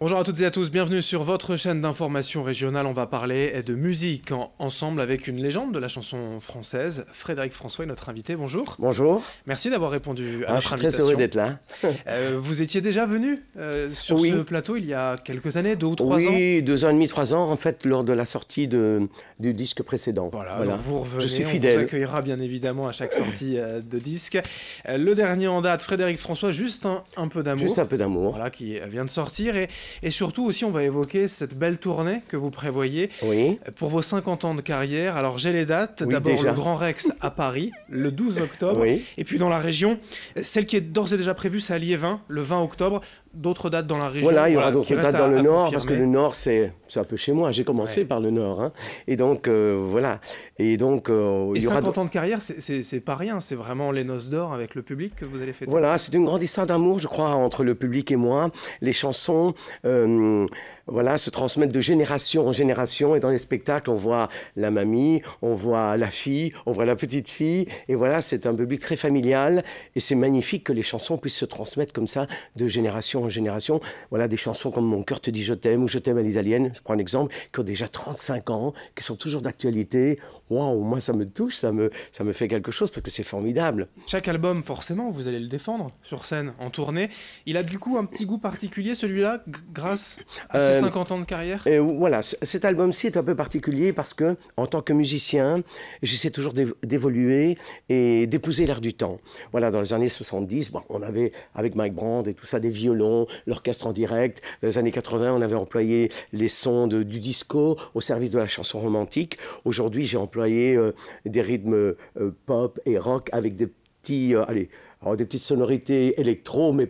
Bonjour à toutes et à tous, bienvenue sur votre chaîne d'information régionale. On va parler de musique ensemble avec une légende de la chanson française, Frédéric François est notre invité. Bonjour. Bonjour. Merci d'avoir répondu à ah, notre je suis invitation. Très heureux d'être là. Euh, vous étiez déjà venu euh, sur ce plateau il y a quelques années, deux ou trois ans Oui, deux ans et demi, trois ans en fait, lors de la sortie de, du disque précédent. Voilà, vous revenez, je suis fidèle. on vous accueillera bien évidemment à chaque sortie euh, de disque. le dernier en date, Frédéric François, juste un, un peu d'amour. Juste un peu d'amour. Voilà, qui vient de sortir et et surtout aussi, on va évoquer cette belle tournée que vous prévoyez pour vos 50 ans de carrière. Alors j'ai les dates. D'abord le Grand Rex à Paris, le 12 octobre. Et puis dans la région, celle qui est d'ores et déjà prévue, c'est à Liévin, le 20 octobre. D'autres dates dans la région. Voilà, il y aura d'autres dates dans le Nord, parce que le Nord, c'est un peu chez moi. J'ai commencé par le Nord. Hein. Et donc, euh, voilà. Et donc, euh, il y aura. 50 ans de carrière, c'est pas rien. C'est vraiment les noces d'or avec le public que vous allez faire. Voilà, c'est une grande histoire d'amour, je crois, entre le public et moi. Les chansons, euh, voilà, se transmettre de génération en génération. Et dans les spectacles, on voit la mamie, on voit la fille, on voit la petite fille. Et voilà, c'est un public très familial. Et c'est magnifique que les chansons puissent se transmettre comme ça de génération en génération. Voilà, des chansons comme Mon cœur te dit je t'aime ou Je t'aime à l'italienne, je prends un exemple, qui ont déjà 35 ans, qui sont toujours d'actualité. Waouh, moins ça me touche, ça me, ça me fait quelque chose parce que c'est formidable. Chaque album, forcément, vous allez le défendre sur scène, en tournée. Il a du coup un petit goût particulier, celui-là, grâce à euh, 50 ans de carrière Voilà, cet album-ci est un peu particulier parce que, en tant que musicien, j'essaie toujours d'évoluer et d'épouser l'air du temps. Voilà, dans les années 70, bon, on avait, avec Mike Brand et tout ça, des violons, l'orchestre en direct. Dans les années 80, on avait employé les sons du disco au service de la chanson romantique. Aujourd'hui, j'ai employé euh, des rythmes euh, pop et rock avec des petits, euh, allez, des petites sonorités électro, mais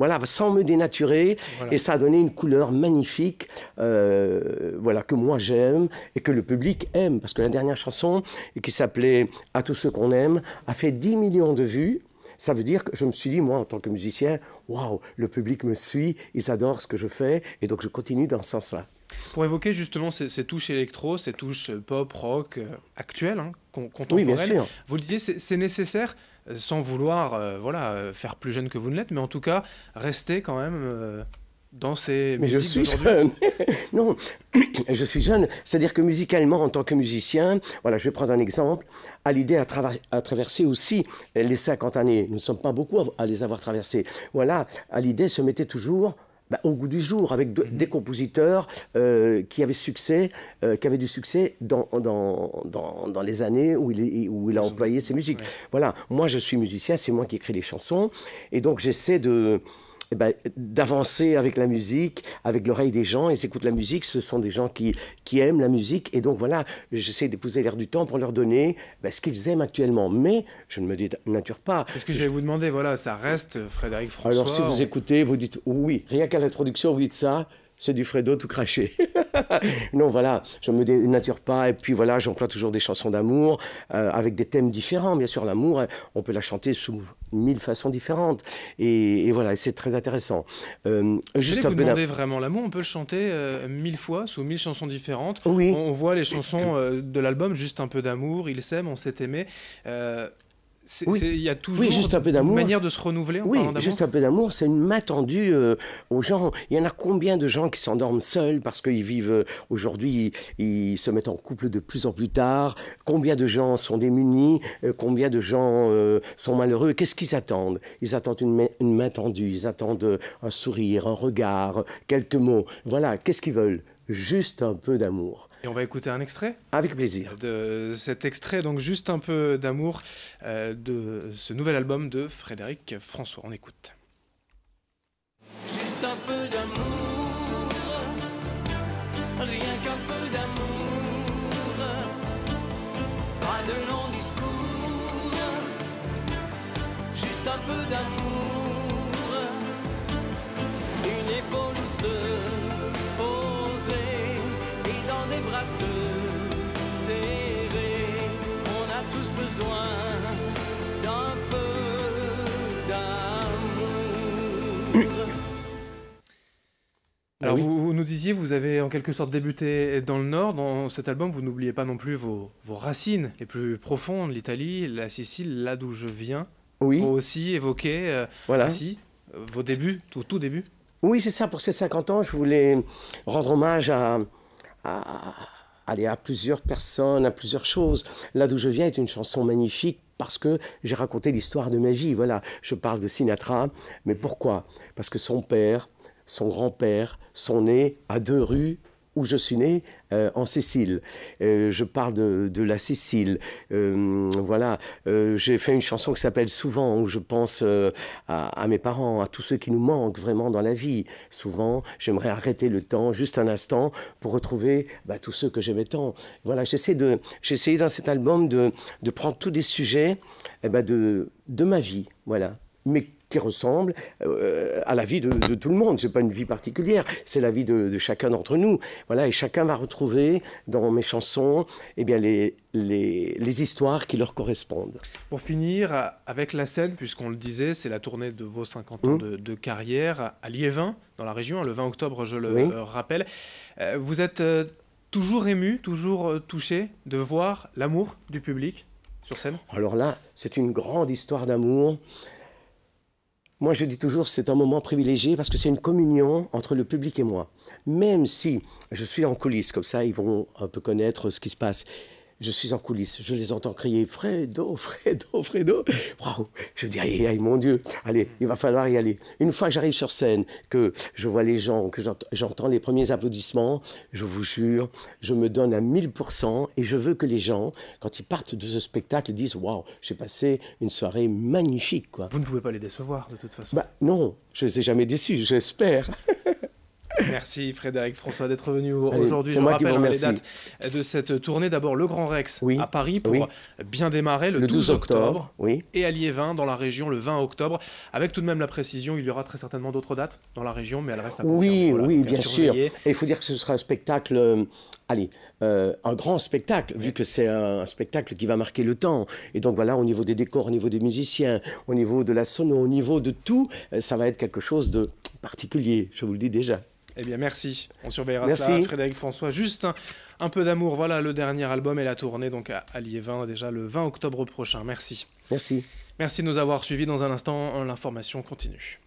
voilà, sans me dénaturer. Et ça a donné une couleur magnifique, euh, voilà, que moi j'aime et que le public aime. Parce que la dernière chanson, qui s'appelait À tous ceux qu'on aime, a fait 10 millions de vues. Ça veut dire que je me suis dit, moi, en tant que musicien, waouh, le public me suit, ils adorent ce que je fais, et donc je continue dans ce sens-là. Pour évoquer justement ces, touches électro, ces touches pop, rock, euh, actuelles, hein, vous le disiez, c'est nécessaire sans vouloir euh, voilà, euh, faire plus jeune que vous ne l'êtes, mais en tout cas, restez quand même euh, dans ces. Mais je suis jeune Non, je suis jeune. C'est-à-dire que musicalement, en tant que musicien, voilà, je vais prendre un exemple. Alidé a, traversé aussi les 50 années. Nous ne sommes pas beaucoup à les avoir traversées. Voilà, l'idée se mettait toujours bah, au goût du jour, avec mm-hmm. des compositeurs euh, qui avaient succès, euh, qui avaient du succès dans, dans, dans, dans les années où il, est, où il a employé ses musiques. Voilà, moi je suis musicien, c'est moi qui écris les chansons, et donc j'essaie de eh ben, d'avancer avec la musique, avec l'oreille des gens. Ils écoutent la musique, ce sont des gens qui, aiment la musique. Et donc voilà, j'essaie d'épouser l'air du temps pour leur donner ben, ce qu'ils aiment actuellement. Mais je ne me nature pas. Est-ce que je vais vous demander, voilà, ça reste Frédéric François. Alors si vous écoutez, vous dites oui, rien qu'à l'introduction, vous dites ça, c'est du Fredo tout craché. non, voilà, je me dénature pas. Et puis voilà, j'emploie toujours des chansons d'amour euh, avec des thèmes différents. Bien sûr, l'amour, euh, on peut la chanter sous mille façons différentes. Et, voilà, c'est très intéressant. Euh, juste vous demander vraiment l'amour, on peut le chanter mille fois sous mille chansons différentes. Oui. On, voit les chansons de l'album, juste un peu d'amour, il s'aime, on s'est aimé. Il y a toujours juste un peu une manière de se renouveler. oui, juste un peu d'amour, c'est une main tendue euh, aux gens. Il y en a combien de gens qui s'endorment seuls parce qu'ils vivent euh, aujourd'hui, ils, se mettent en couple de plus en plus tard. Combien de gens sont démunis euh, Combien de gens sont malheureux Qu'est-ce qu'ils attendent Ils attendent une, main tendue, ils attendent un sourire, un regard, quelques mots. Voilà, qu'est-ce qu'ils veulent Juste un peu d'amour. Et on va écouter un extrait Avec plaisir. De cet extrait, donc juste un peu d'amour euh, de ce nouvel album de Frédéric François. On écoute. Juste un peu d'amour, rien qu'un peu d'amour, pas de long discours, juste un peu d'amour. vous, nous disiez, vous avez en quelque sorte débuté dans le Nord. Dans cet album, vous n'oubliez pas non plus vos, racines les plus profondes, l'Italie, la Sicile, là d'où je viens. Oui. Vous aussi évoquer euh, voilà. ainsi euh, vos débuts, tout, tout début. Oui, c'est ça. Pour ces 50 ans, je voulais rendre hommage à, à, aller à plusieurs personnes, à plusieurs choses. Là d'où je viens est une chanson magnifique parce que j'ai raconté l'histoire de ma vie. Voilà, je parle de Sinatra, mais pourquoi Parce que son père son grand-père sont nés à deux rues où je suis né, euh, en Sicile. Euh, je parle de, la Sicile. Euh, voilà, j'ai fait une chanson qui s'appelle Souvent, où je pense à, mes parents, à tous ceux qui nous manquent vraiment dans la vie. Souvent, j'aimerais arrêter le temps juste un instant pour retrouver bah, tous ceux que j'aimais tant. Voilà, j'essaie de, dans cet album de, prendre tous des sujets eh ben, de, de ma vie. Voilà mais qui ressemble euh, à la vie de, tout le monde. Ce n'est pas une vie particulière, c'est la vie de, chacun d'entre nous. Voilà, et chacun va retrouver dans mes chansons eh bien, les, les, histoires qui leur correspondent. Pour finir, avec la scène, puisqu'on le disait, c'est la tournée de vos 50 ans mmh. de, carrière à Liévin, dans la région, le 20 octobre, je le euh, rappelle. Euh, vous êtes toujours ému, toujours touché de voir l'amour du public sur scène Alors là, c'est une grande histoire d'amour. Moi, je dis toujours, c'est un moment privilégié parce que c'est une communion entre le public et moi. Même si je suis en coulisses, comme ça, ils vont un peu connaître ce qui se passe je suis en coulisses, je les entends crier Fredo, Fredo, Fredo. Je dis, aïe, aïe, mon Dieu, allez, il va falloir y aller. Une fois que j'arrive sur scène, que je vois les gens, que j'entends les premiers applaudissements, je vous jure, je me donne à 1000% et je veux que les gens, quand ils partent de ce spectacle, disent Waouh, j'ai passé une soirée magnifique. Vous ne pouvez pas les décevoir de toute façon. Bah, non, je ne les ai jamais déçus, j'espère. Merci Frédéric François d'être venu aujourd'hui. Je moi rappelle vous hein, les dates euh, de cette tournée. D'abord le Grand Rex à Paris pour bien démarrer le, 12 octobre, oui. et à Liévin dans la région le 20 octobre. Avec tout de même la précision, il y aura très certainement d'autres dates dans la région, mais elle reste à Oui, oui, bien sûr. Et il faut dire que ce sera un spectacle euh, allez, euh, un grand spectacle, vu que c'est un, spectacle qui va marquer le temps. Et donc voilà, au niveau des décors, au niveau des musiciens, au niveau de la sono, au niveau de tout, ça va être quelque chose de particulier, je vous le dis déjà. Eh bien, merci. On surveillera ça. Frédéric François, juste un, peu d'amour. Voilà, le dernier album et la tournée donc à Liévin, déjà le 20 octobre prochain. Merci. Merci. Merci de nous avoir suivis. Dans un instant, l'information continue.